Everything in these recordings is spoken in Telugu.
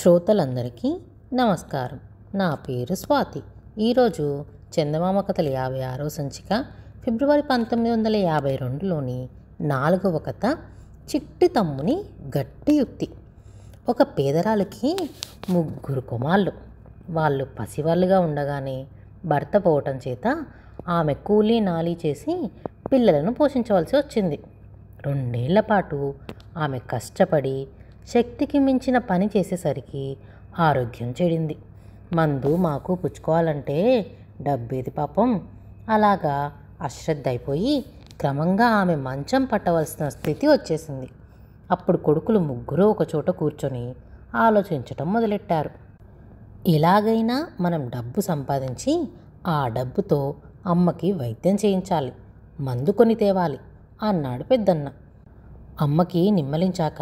శ్రోతలందరికీ నమస్కారం నా పేరు స్వాతి ఈరోజు చందమామ కథలు యాభై ఆరో సంచిక ఫిబ్రవరి పంతొమ్మిది వందల యాభై రెండులోని నాలుగవ కథ చిట్టి తమ్ముని గట్టి యుక్తి ఒక పేదరాలకి ముగ్గురు కుమార్లు వాళ్ళు పసివాళ్ళుగా ఉండగానే భర్త పోవటం చేత ఆమె కూలీ నాలీ చేసి పిల్లలను పోషించవలసి వచ్చింది రెండేళ్ల పాటు ఆమె కష్టపడి శక్తికి మించిన పని చేసేసరికి ఆరోగ్యం చెడింది మందు మాకు పుచ్చుకోవాలంటే డబ్బేది పాపం అలాగా అశ్రద్ధ అయిపోయి క్రమంగా ఆమె మంచం పట్టవలసిన స్థితి వచ్చేసింది అప్పుడు కొడుకులు ముగ్గురు ఒకచోట కూర్చొని ఆలోచించటం మొదలెట్టారు ఎలాగైనా మనం డబ్బు సంపాదించి ఆ డబ్బుతో అమ్మకి వైద్యం చేయించాలి మందు కొని తేవాలి అన్నాడు పెద్దన్న అమ్మకి నిమ్మలించాక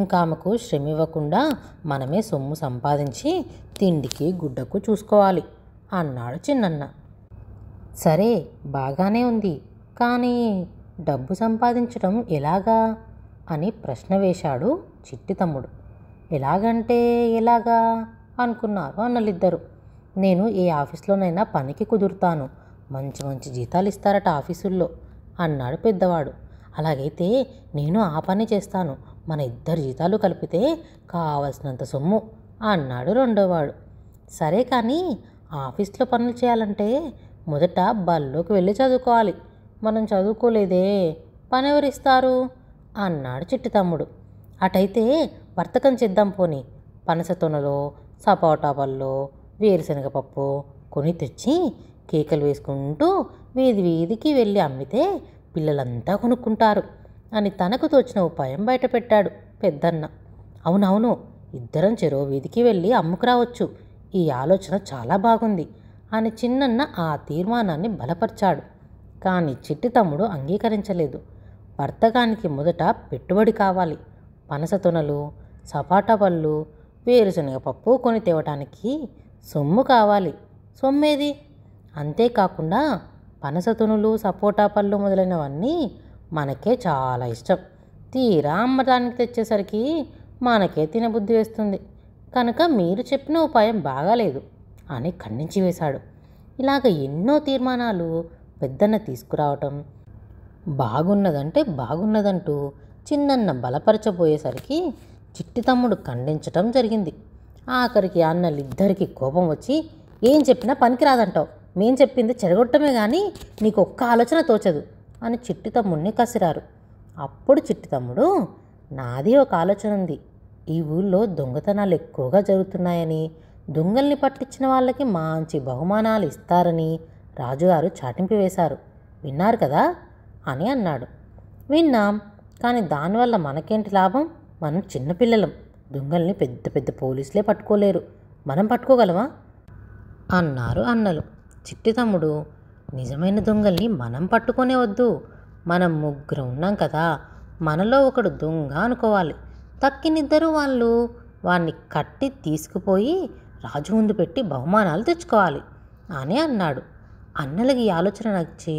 ఇంకా ఆమెకు శ్రమ ఇవ్వకుండా మనమే సొమ్ము సంపాదించి తిండికి గుడ్డకు చూసుకోవాలి అన్నాడు చిన్నన్న సరే బాగానే ఉంది కానీ డబ్బు సంపాదించడం ఎలాగా అని ప్రశ్న వేశాడు చిట్టి తమ్ముడు ఎలాగంటే ఎలాగా అనుకున్నారు అన్నలిద్దరు నేను ఏ ఆఫీస్లోనైనా పనికి కుదురుతాను మంచి మంచి జీతాలు ఇస్తారట ఆఫీసుల్లో అన్నాడు పెద్దవాడు అలాగైతే నేను ఆ పని చేస్తాను మన ఇద్దరు జీతాలు కలిపితే కావలసినంత సొమ్ము అన్నాడు రెండోవాడు సరే కానీ ఆఫీస్లో పనులు చేయాలంటే మొదట బల్లోకి వెళ్ళి చదువుకోవాలి మనం చదువుకోలేదే పని ఎవరిస్తారు అన్నాడు చిట్టి తమ్ముడు అటైతే వర్తకం చేద్దాం పోని పనసతొనలో సపోటా పళ్ళు వేరుశనగ పప్పు కొని తెచ్చి కేకలు వేసుకుంటూ వీధి వీధికి వెళ్ళి అమ్మితే పిల్లలంతా కొనుక్కుంటారు అని తనకు తోచిన ఉపాయం బయటపెట్టాడు పెద్దన్న అవునవును ఇద్దరం చెరో వీధికి వెళ్ళి అమ్ముకురావచ్చు ఈ ఆలోచన చాలా బాగుంది అని చిన్నన్న ఆ తీర్మానాన్ని బలపరిచాడు కానీ చిట్టి తమ్ముడు అంగీకరించలేదు వర్తకానికి మొదట పెట్టుబడి కావాలి పనస తునలు సపాటా పళ్ళు వేరుశనగ పప్పు కొని తేవటానికి సొమ్ము కావాలి సొమ్మేది అంతేకాకుండా పనస తునులు సపోటా పళ్ళు మొదలైనవన్నీ మనకే చాలా ఇష్టం తీరా అమ్మటానికి తెచ్చేసరికి మనకే తినబుద్ధి వేస్తుంది కనుక మీరు చెప్పిన ఉపాయం బాగాలేదు అని ఖండించి వేశాడు ఇలాగ ఎన్నో తీర్మానాలు పెద్దన్న తీసుకురావటం బాగున్నదంటే బాగున్నదంటూ చిన్నన్న బలపరచబోయేసరికి చిట్టి తమ్ముడు ఖండించటం జరిగింది ఆఖరికి అన్నలిద్దరికీ కోపం వచ్చి ఏం చెప్పినా పనికిరాదంటావు మేం చెప్పింది చెడగొట్టమే కానీ నీకు ఒక్క ఆలోచన తోచదు అని చిట్టి తమ్ముడిని కసిరారు అప్పుడు చిట్టి తమ్ముడు నాది ఒక ఆలోచన ఉంది ఈ ఊళ్ళో దొంగతనాలు ఎక్కువగా జరుగుతున్నాయని దొంగల్ని పట్టించిన వాళ్ళకి మంచి బహుమానాలు ఇస్తారని రాజుగారు చాటింపు వేశారు విన్నారు కదా అని అన్నాడు విన్నాం కానీ దానివల్ల మనకేంటి లాభం మనం చిన్నపిల్లలం దొంగల్ని పెద్ద పెద్ద పోలీసులే పట్టుకోలేరు మనం పట్టుకోగలమా అన్నారు అన్నలు చిట్టి తమ్ముడు నిజమైన దొంగల్ని మనం పట్టుకునే వద్దు మనం ముగ్గురు ఉన్నాం కదా మనలో ఒకడు దొంగ అనుకోవాలి తక్కినిద్దరు వాళ్ళు వాణ్ణి కట్టి తీసుకుపోయి రాజు ముందు పెట్టి బహుమానాలు తెచ్చుకోవాలి అని అన్నాడు అన్నలకి ఈ ఆలోచన నచ్చి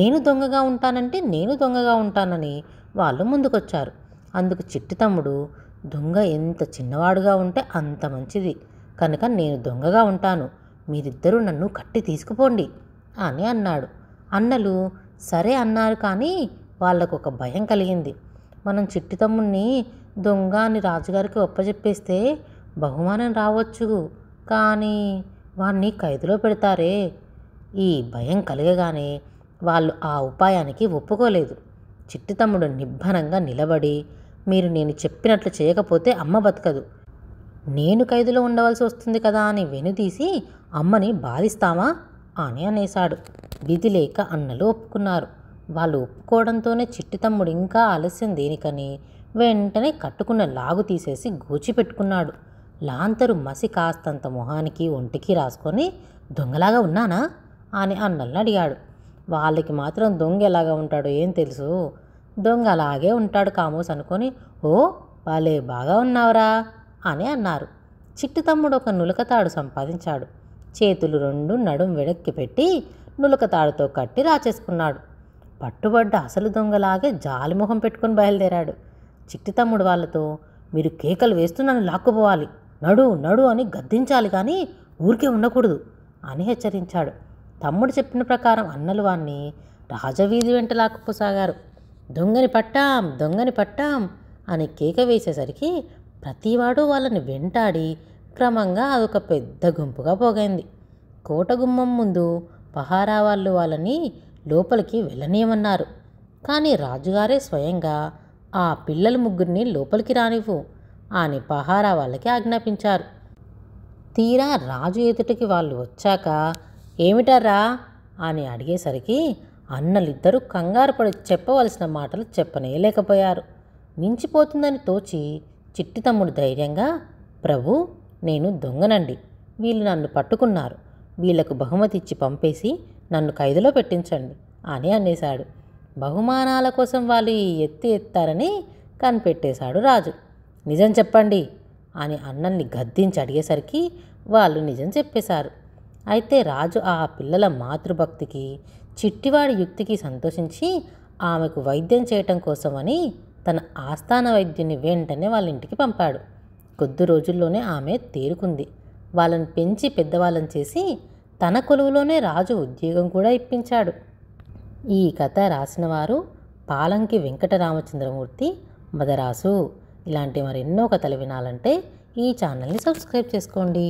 నేను దొంగగా ఉంటానంటే నేను దొంగగా ఉంటానని వాళ్ళు ముందుకొచ్చారు అందుకు చిట్టి తమ్ముడు దొంగ ఎంత చిన్నవాడుగా ఉంటే అంత మంచిది కనుక నేను దొంగగా ఉంటాను మీరిద్దరూ నన్ను కట్టి తీసుకుపోండి అని అన్నాడు అన్నలు సరే అన్నారు కానీ వాళ్ళకు ఒక భయం కలిగింది మనం చిట్టి తమ్ముణ్ణి దొంగ అని రాజుగారికి ఒప్పజెప్పేస్తే బహుమానం రావచ్చు కానీ వాణ్ణి ఖైదులో పెడతారే ఈ భయం కలిగగానే వాళ్ళు ఆ ఉపాయానికి ఒప్పుకోలేదు చిట్టి తమ్ముడు నిబ్బనంగా నిలబడి మీరు నేను చెప్పినట్లు చేయకపోతే అమ్మ బతకదు నేను ఖైదులో ఉండవలసి వస్తుంది కదా అని వెనుదీసి అమ్మని బాధిస్తావా అని అనేశాడు విధి లేక అన్నలు ఒప్పుకున్నారు వాళ్ళు ఒప్పుకోవడంతోనే చిట్టి తమ్ముడు ఇంకా ఆలస్యం దేనికని వెంటనే కట్టుకున్న లాగు తీసేసి గోచిపెట్టుకున్నాడు లాంతరు మసి కాస్తంత మొహానికి ఒంటికి రాసుకొని దొంగలాగా ఉన్నానా అని అన్నల్ని అడిగాడు వాళ్ళకి మాత్రం దొంగ ఎలాగా ఉంటాడో ఏం తెలుసు దొంగ అలాగే ఉంటాడు కామోస్ అనుకొని ఓ వాళ్ళే బాగా ఉన్నావురా అని అన్నారు చిట్టి తమ్ముడు ఒక నులకతాడు సంపాదించాడు చేతులు రెండు నడుం వెడక్కి పెట్టి నులకతాడుతో కట్టి రాచేసుకున్నాడు పట్టుబడ్డ అసలు దొంగలాగే జాలిముఖం పెట్టుకుని బయలుదేరాడు చిట్టి తమ్ముడు వాళ్ళతో మీరు కేకలు వేస్తూ నన్ను లాక్కుపోవాలి నడు నడు అని గద్దించాలి కానీ ఊరికే ఉండకూడదు అని హెచ్చరించాడు తమ్ముడు చెప్పిన ప్రకారం అన్నలు వాణ్ణి రాజవీధి వెంట లాక్కుపోసాగారు దొంగని పట్టాం దొంగని పట్టాం అని కేక వేసేసరికి ప్రతివాడు వాళ్ళని వెంటాడి క్రమంగా అదొక పెద్ద గుంపుగా పోగైంది కోట గుమ్మం ముందు పహారా వాళ్ళు వాళ్ళని లోపలికి వెళ్ళనీయమన్నారు కానీ రాజుగారే స్వయంగా ఆ పిల్లల ముగ్గురిని లోపలికి రానివ్వు అని పహారా వాళ్ళకి ఆజ్ఞాపించారు తీరా రాజు ఎదుటికి వాళ్ళు వచ్చాక ఏమిటారా అని అడిగేసరికి అన్నలిద్దరూ కంగారు పడి చెప్పవలసిన మాటలు చెప్పనేయలేకపోయారు మించిపోతుందని తోచి చిట్టి తమ్ముడు ధైర్యంగా ప్రభు నేను దొంగనండి వీళ్ళు నన్ను పట్టుకున్నారు వీళ్లకు బహుమతి ఇచ్చి పంపేసి నన్ను ఖైదులో పెట్టించండి అని అనేశాడు బహుమానాల కోసం వాళ్ళు ఈ ఎత్తి ఎత్తారని కనిపెట్టేశాడు రాజు నిజం చెప్పండి అని అన్నల్ని గద్దించి అడిగేసరికి వాళ్ళు నిజం చెప్పేశారు అయితే రాజు ఆ పిల్లల మాతృభక్తికి చిట్టివాడి యుక్తికి సంతోషించి ఆమెకు వైద్యం చేయటం కోసమని తన ఆస్థాన వైద్యుని వెంటనే వాళ్ళ ఇంటికి పంపాడు కొద్ది రోజుల్లోనే ఆమె తేరుకుంది వాళ్ళని పెంచి పెద్దవాళ్ళని చేసి తన కొలువులోనే రాజు ఉద్యోగం కూడా ఇప్పించాడు ఈ కథ రాసినవారు పాలంకి వెంకటరామచంద్రమూర్తి మదరాసు ఇలాంటి మరెన్నో కథలు వినాలంటే ఈ ఛానల్ని సబ్స్క్రైబ్ చేసుకోండి